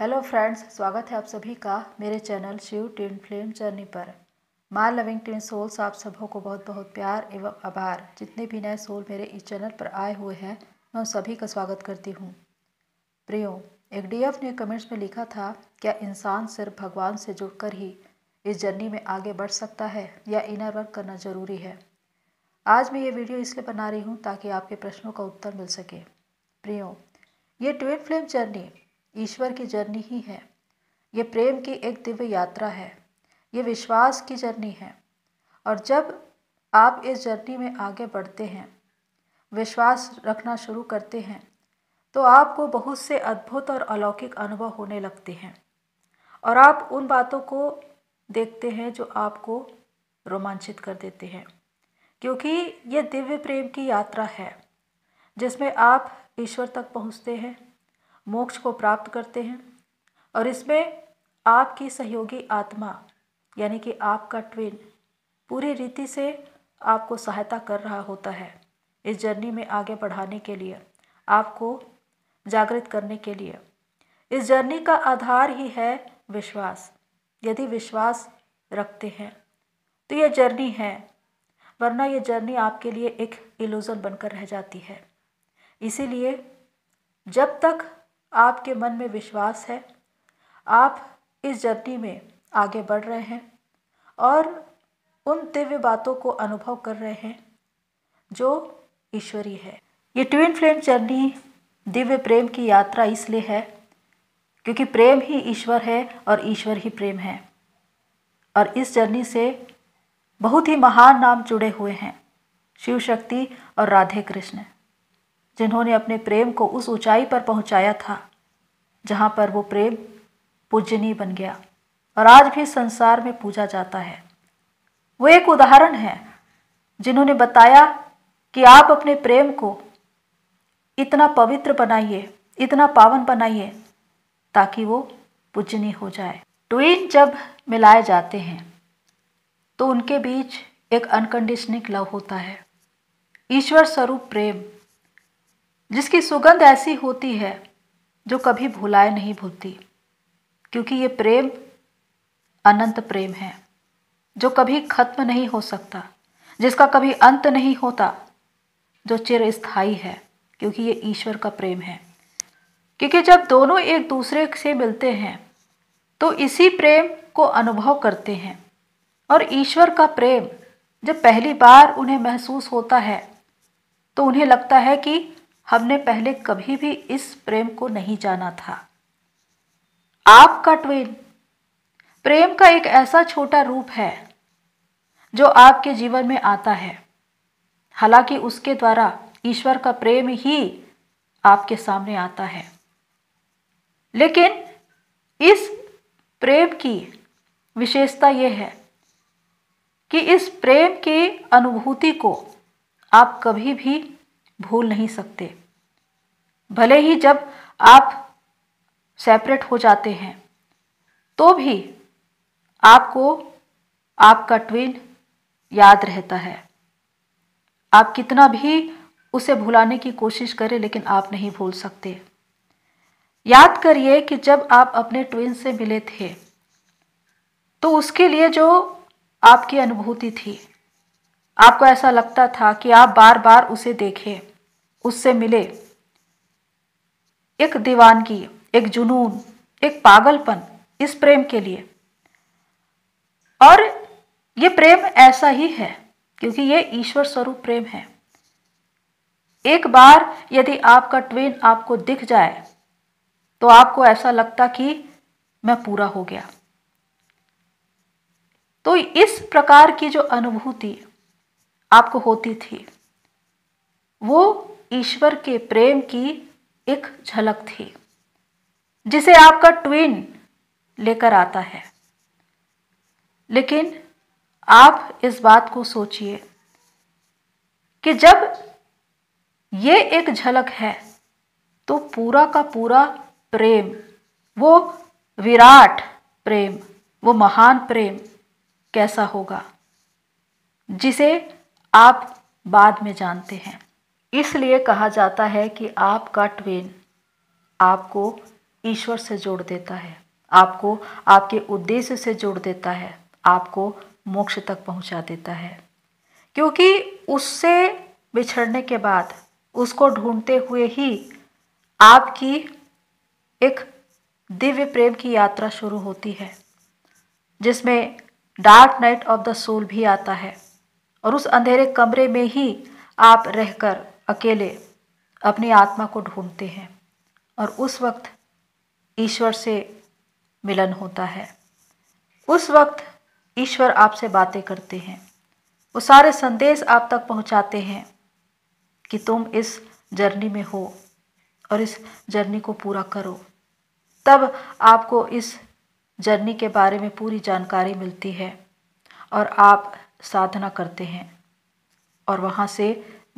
hello friends स्वागत है आप सभी का मेरे channel Shiv twin flame journey पर माँ लविंग टिन सोल्स आप सबों को बहुत बहुत प्यार एवं आभार जितने भी नए सोल मेरे इस चैनल पर आए हुए हैं मैं उन सभी का स्वागत करती हूँ प्रियो एक डीएफ ने कमेंट्स में लिखा था क्या इंसान सिर्फ भगवान से जुड़कर ही इस जर्नी में आगे बढ़ सकता है या इनर वर्क करना ज़रूरी है आज मैं ये वीडियो इसलिए बना रही हूँ ताकि आपके प्रश्नों का उत्तर मिल सके प्रियो ये ट्विन फ्लेम जर्नी ईश्वर की जर्नी ही है ये प्रेम की एक दिव्य यात्रा है ये विश्वास की जर्नी है और जब आप इस जर्नी में आगे बढ़ते हैं विश्वास रखना शुरू करते हैं तो आपको बहुत से अद्भुत और अलौकिक अनुभव होने लगते हैं और आप उन बातों को देखते हैं जो आपको रोमांचित कर देते हैं क्योंकि ये दिव्य प्रेम की यात्रा है जिसमें आप ईश्वर तक पहुंचते हैं मोक्ष को प्राप्त करते हैं और इसमें आपकी सहयोगी आत्मा यानी कि आपका ट्विन पूरी रीति से आपको सहायता कर रहा होता है इस जर्नी में आगे बढ़ाने के लिए आपको जागृत करने के लिए इस जर्नी का आधार ही है विश्वास यदि विश्वास रखते हैं तो यह जर्नी है वरना ये जर्नी आपके लिए एक इल्यूज़न बनकर रह जाती है इसीलिए जब तक आपके मन में विश्वास है आप इस जर्नी में आगे बढ़ रहे हैं और उन दिव्य बातों को अनुभव कर रहे हैं जो ईश्वरी है ये ट्विन फ्लेम जर्नी दिव्य प्रेम की यात्रा इसलिए है क्योंकि प्रेम ही ईश्वर है और ईश्वर ही प्रेम है और इस जर्नी से बहुत ही महान नाम जुड़े हुए हैं शिव शक्ति और राधे कृष्ण जिन्होंने अपने प्रेम को उस ऊंचाई पर पहुंचाया था जहां पर वो प्रेम पूजनीय बन गया और आज भी संसार में पूजा जाता है वो एक उदाहरण है जिन्होंने बताया कि आप अपने प्रेम को इतना पवित्र बनाइए इतना पावन बनाइए ताकि वो पूजनीय हो जाए ट्वीन जब मिलाए जाते हैं तो उनके बीच एक अनकंडीशनिक लव होता है ईश्वर स्वरूप प्रेम जिसकी सुगंध ऐसी होती है जो कभी भुलाए नहीं भूलती क्योंकि ये प्रेम अनंत प्रेम है जो कभी खत्म नहीं हो सकता जिसका कभी अंत नहीं होता जो चिर स्थायी है क्योंकि ये ईश्वर का प्रेम है क्योंकि जब दोनों एक दूसरे से मिलते हैं तो इसी प्रेम को अनुभव करते हैं और ईश्वर का प्रेम जब पहली बार उन्हें महसूस होता है तो उन्हें लगता है कि हमने पहले कभी भी इस प्रेम को नहीं जाना था आपका ट्वेन प्रेम का एक ऐसा छोटा रूप है जो आपके जीवन में आता है हालांकि उसके द्वारा ईश्वर का प्रेम ही आपके सामने आता है लेकिन इस प्रेम की विशेषता यह है कि इस प्रेम की अनुभूति को आप कभी भी भूल नहीं सकते भले ही जब आप सेपरेट हो जाते हैं तो भी आपको आपका ट्विन याद रहता है आप कितना भी उसे भुलाने की कोशिश करें लेकिन आप नहीं भूल सकते याद करिए कि जब आप अपने ट्विन से मिले थे तो उसके लिए जो आपकी अनुभूति थी आपको ऐसा लगता था कि आप बार बार उसे देखें उससे मिले एक दीवानगी एक जुनून एक पागलपन इस प्रेम के लिए और ये प्रेम ऐसा ही है क्योंकि ये ईश्वर स्वरूप प्रेम है एक बार यदि आपका ट्विन आपको दिख जाए तो आपको ऐसा लगता कि मैं पूरा हो गया तो इस प्रकार की जो अनुभूति आपको होती थी वो ईश्वर के प्रेम की एक झलक थी जिसे आपका ट्विन लेकर आता है लेकिन आप इस बात को सोचिए कि जब ये एक झलक है तो पूरा का पूरा प्रेम वो विराट प्रेम वो महान प्रेम कैसा होगा जिसे आप बाद में जानते हैं इसलिए कहा जाता है कि आपका ट्वेन आपको ईश्वर से जोड़ देता है आपको आपके उद्देश्य से जोड़ देता है आपको मोक्ष तक पहुंचा देता है क्योंकि उससे बिछड़ने के बाद उसको ढूंढते हुए ही आपकी एक दिव्य प्रेम की यात्रा शुरू होती है जिसमें dark night of the soul भी आता है और उस अंधेरे कमरे में ही आप रहकर अकेले अपनी आत्मा को ढूंढते हैं और उस वक्त ईश्वर से मिलन होता है उस वक्त ईश्वर आपसे बातें करते हैं वो सारे संदेश आप तक पहुंचाते हैं कि तुम इस जर्नी में हो और इस जर्नी को पूरा करो तब आपको इस जर्नी के बारे में पूरी जानकारी मिलती है और आप साधना करते हैं और वहाँ से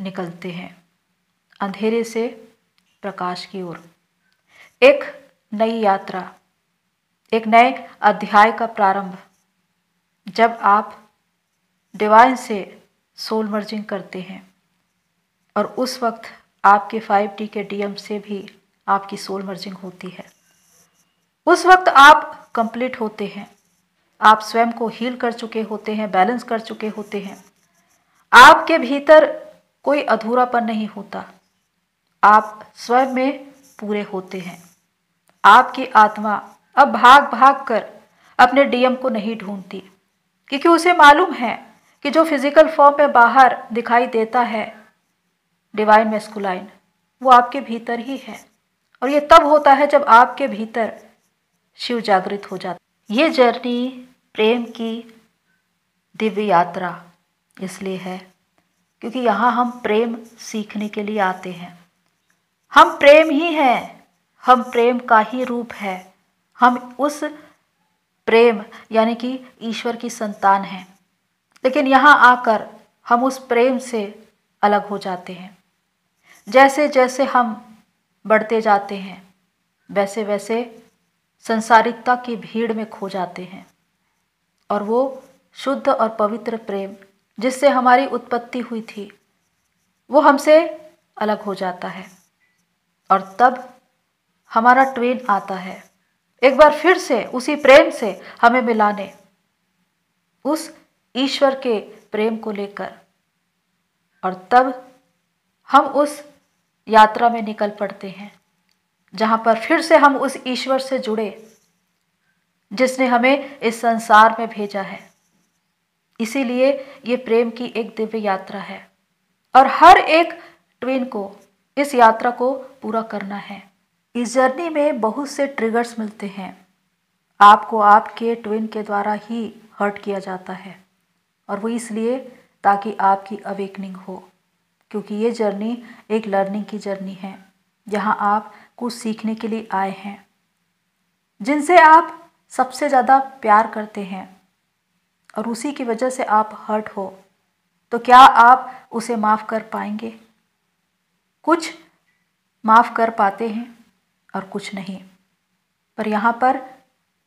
निकलते हैं अंधेरे से प्रकाश की ओर एक नई यात्रा एक नए अध्याय का प्रारंभ जब आप डिवाइन से सोल मर्जिंग करते हैं और उस वक्त आपके फाइव टी के डीएम से भी आपकी सोल मर्जिंग होती है उस वक्त आप कंप्लीट होते हैं आप स्वयं को हील कर चुके होते हैं बैलेंस कर चुके होते हैं आपके भीतर कोई अधूरापन नहीं होता आप स्वयं में पूरे होते हैं आपकी आत्मा अब भाग भाग कर अपने डीएम को नहीं ढूंढती क्योंकि उसे मालूम है कि जो फिजिकल फॉर्म में बाहर दिखाई देता है डिवाइन मेस्कुलाइन वो आपके भीतर ही है और ये तब होता है जब आपके भीतर शिव जागृत हो जाता ये जर्नी प्रेम की दिव्य यात्रा इसलिए है क्योंकि यहाँ हम प्रेम सीखने के लिए आते हैं हम प्रेम ही हैं हम प्रेम का ही रूप है हम उस प्रेम यानी कि ईश्वर की संतान हैं लेकिन यहाँ आकर हम उस प्रेम से अलग हो जाते हैं जैसे जैसे हम बढ़ते जाते हैं वैसे वैसे संसारिकता की भीड़ में खो जाते हैं और वो शुद्ध और पवित्र प्रेम जिससे हमारी उत्पत्ति हुई थी वो हमसे अलग हो जाता है और तब हमारा ट्रेन आता है एक बार फिर से उसी प्रेम से हमें मिलाने उस ईश्वर के प्रेम को लेकर और तब हम उस यात्रा में निकल पड़ते हैं जहाँ पर फिर से हम उस ईश्वर से जुड़े जिसने हमें इस संसार में भेजा है इसीलिए ये प्रेम की एक दिव्य यात्रा है और हर एक ट्विन को इस यात्रा को पूरा करना है इस जर्नी में बहुत से ट्रिगर्स मिलते हैं आपको आपके ट्विन के द्वारा ही हर्ट किया जाता है और वो इसलिए ताकि आपकी अवेकनिंग हो क्योंकि ये जर्नी एक लर्निंग की जर्नी है जहाँ आप को सीखने के लिए आए हैं जिनसे आप सबसे ज़्यादा प्यार करते हैं और उसी की वजह से आप हर्ट हो तो क्या आप उसे माफ़ कर पाएंगे कुछ माफ़ कर पाते हैं और कुछ नहीं पर यहाँ पर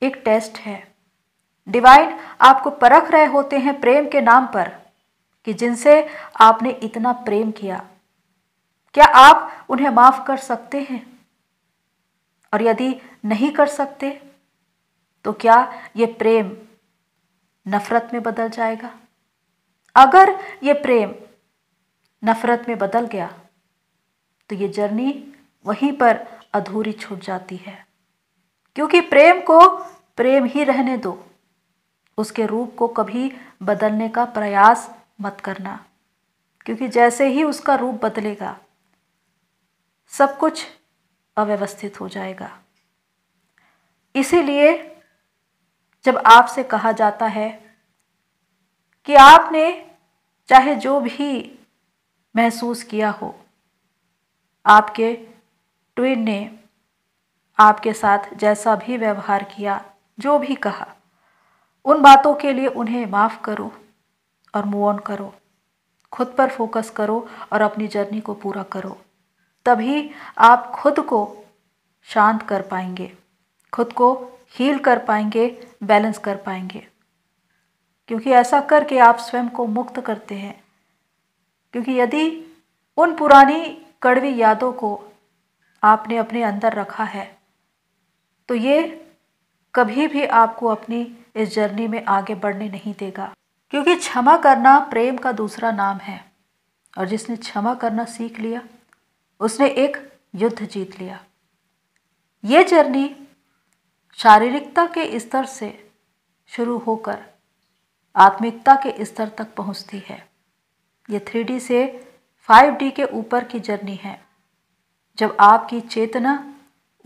एक टेस्ट है डिवाइन आपको परख रहे होते हैं प्रेम के नाम पर कि जिनसे आपने इतना प्रेम किया क्या आप उन्हें माफ़ कर सकते हैं और यदि नहीं कर सकते तो क्या ये प्रेम नफरत में बदल जाएगा अगर ये प्रेम नफरत में बदल गया तो ये जर्नी वहीं पर अधूरी छूट जाती है क्योंकि प्रेम को प्रेम ही रहने दो उसके रूप को कभी बदलने का प्रयास मत करना क्योंकि जैसे ही उसका रूप बदलेगा सब कुछ अव्यवस्थित हो जाएगा इसीलिए जब आपसे कहा जाता है कि आपने चाहे जो भी महसूस किया हो आपके ट्विन ने आपके साथ जैसा भी व्यवहार किया जो भी कहा उन बातों के लिए उन्हें माफ़ करो और मूव ऑन करो खुद पर फोकस करो और अपनी जर्नी को पूरा करो तभी आप खुद को शांत कर पाएंगे खुद को हील कर पाएंगे बैलेंस कर पाएंगे क्योंकि ऐसा करके आप स्वयं को मुक्त करते हैं क्योंकि यदि उन पुरानी कड़वी यादों को आपने अपने अंदर रखा है तो ये कभी भी आपको अपनी इस जर्नी में आगे बढ़ने नहीं देगा क्योंकि क्षमा करना प्रेम का दूसरा नाम है और जिसने क्षमा करना सीख लिया उसने एक युद्ध जीत लिया ये जर्नी शारीरिकता के स्तर से शुरू होकर आत्मिकता के स्तर तक पहुंचती है ये थ्री से फाइव के ऊपर की जर्नी है जब आपकी चेतना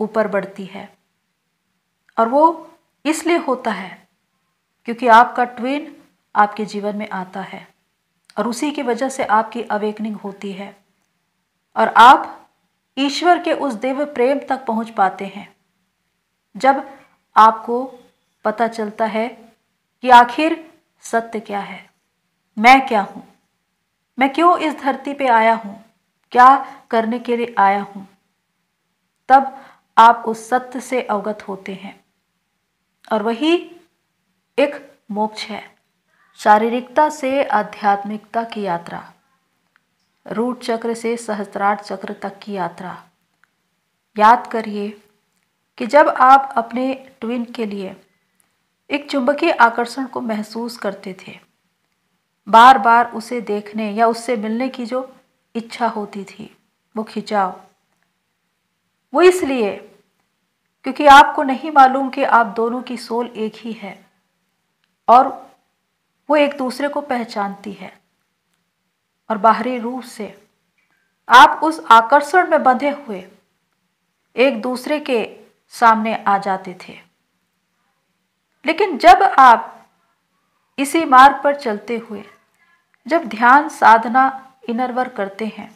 ऊपर बढ़ती है और वो इसलिए होता है क्योंकि आपका ट्विन आपके जीवन में आता है और उसी की वजह से आपकी अवेकनिंग होती है और आप ईश्वर के उस दिव्य प्रेम तक पहुंच पाते हैं जब आपको पता चलता है कि आखिर सत्य क्या है मैं क्या हूँ मैं क्यों इस धरती पे आया हूँ क्या करने के लिए आया हूँ तब आप उस सत्य से अवगत होते हैं और वही एक मोक्ष है शारीरिकता से आध्यात्मिकता की यात्रा रूट चक्र से सहस्त्रार्थ चक्र तक की यात्रा याद करिए कि जब आप अपने ट्विन के लिए एक चुंबकीय आकर्षण को महसूस करते थे बार बार उसे देखने या उससे मिलने की जो इच्छा होती थी वो खिंचाव वो इसलिए क्योंकि आपको नहीं मालूम कि आप दोनों की सोल एक ही है और वो एक दूसरे को पहचानती है और बाहरी रूप से आप उस आकर्षण में बंधे हुए एक दूसरे के सामने आ जाते थे लेकिन जब आप इसी मार्ग पर चलते हुए जब ध्यान साधना इनरवर करते हैं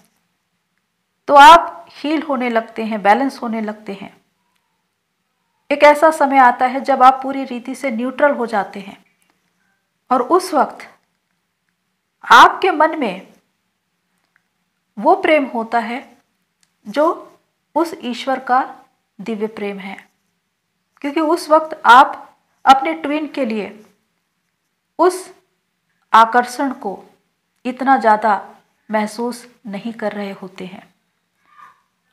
तो आप हील होने लगते हैं बैलेंस होने लगते हैं एक ऐसा समय आता है जब आप पूरी रीति से न्यूट्रल हो जाते हैं और उस वक्त आपके मन में वो प्रेम होता है जो उस ईश्वर का दिव्य प्रेम है क्योंकि उस वक्त आप अपने ट्विन के लिए उस आकर्षण को इतना ज़्यादा महसूस नहीं कर रहे होते हैं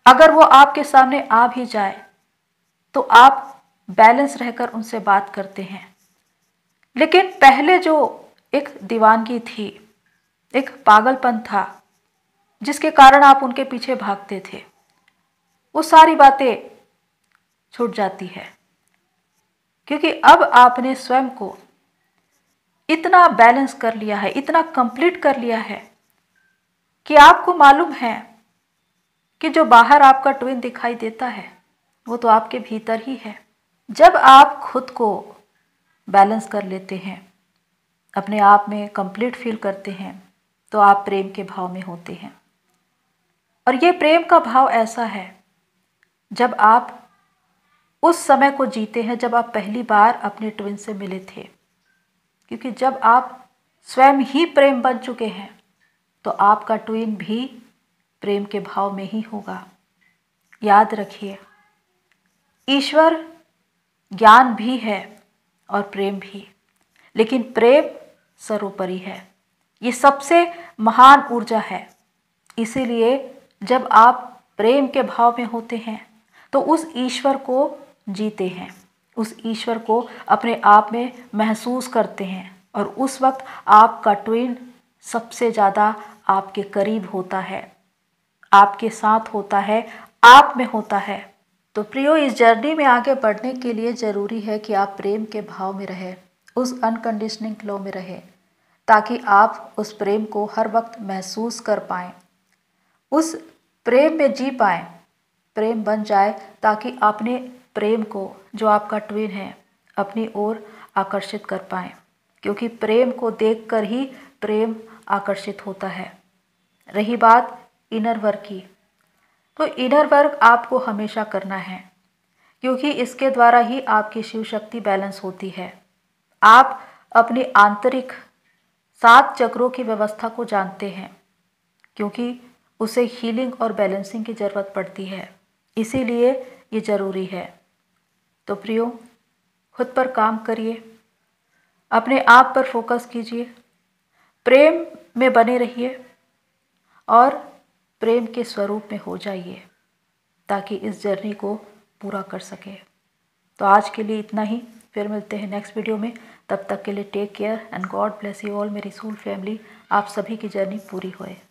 अगर वो आपके सामने आ भी जाए तो आप बैलेंस रहकर उनसे बात करते हैं लेकिन पहले जो एक दीवानगी थी एक पागलपन था जिसके कारण आप उनके पीछे भागते थे वो सारी बातें छूट जाती है क्योंकि अब आपने स्वयं को इतना बैलेंस कर लिया है इतना कंप्लीट कर लिया है कि आपको मालूम है कि जो बाहर आपका ट्विन दिखाई देता है वो तो आपके भीतर ही है जब आप खुद को बैलेंस कर लेते हैं अपने आप में कंप्लीट फील करते हैं तो आप प्रेम के भाव में होते हैं और ये प्रेम का भाव ऐसा है जब आप उस समय को जीते हैं जब आप पहली बार अपने ट्विन से मिले थे क्योंकि जब आप स्वयं ही प्रेम बन चुके हैं तो आपका ट्विन भी प्रेम के भाव में ही होगा याद रखिए ईश्वर ज्ञान भी है और प्रेम भी लेकिन प्रेम सर्वोपरि है ये सबसे महान ऊर्जा है इसीलिए जब आप प्रेम के भाव में होते हैं तो उस ईश्वर को जीते हैं उस ईश्वर को अपने आप में महसूस करते हैं और उस वक्त आपका ट्विन सबसे ज़्यादा आपके करीब होता है आपके साथ होता है आप में होता है तो प्रियो इस जर्नी में आगे बढ़ने के लिए ज़रूरी है कि आप प्रेम के भाव में रहें उस अनकंडीशनिंग लो में रहें ताकि आप उस प्रेम को हर वक्त महसूस कर पाएँ उस प्रेम में जी पाए प्रेम बन जाए ताकि अपने प्रेम को जो आपका ट्विन है अपनी ओर आकर्षित कर पाए क्योंकि प्रेम को देखकर ही प्रेम आकर्षित होता है रही बात इनर वर्क की तो इनर वर्क आपको हमेशा करना है क्योंकि इसके द्वारा ही आपकी शिव शक्ति बैलेंस होती है आप अपनी आंतरिक सात चक्रों की व्यवस्था को जानते हैं क्योंकि उसे हीलिंग और बैलेंसिंग की ज़रूरत पड़ती है इसीलिए ये ज़रूरी है तो प्रियो खुद पर काम करिए अपने आप पर फोकस कीजिए प्रेम में बने रहिए और प्रेम के स्वरूप में हो जाइए ताकि इस जर्नी को पूरा कर सके तो आज के लिए इतना ही फिर मिलते हैं नेक्स्ट वीडियो में तब तक के लिए take care and God bless you all मेरी सोल फैमिली आप सभी की जर्नी पूरी होए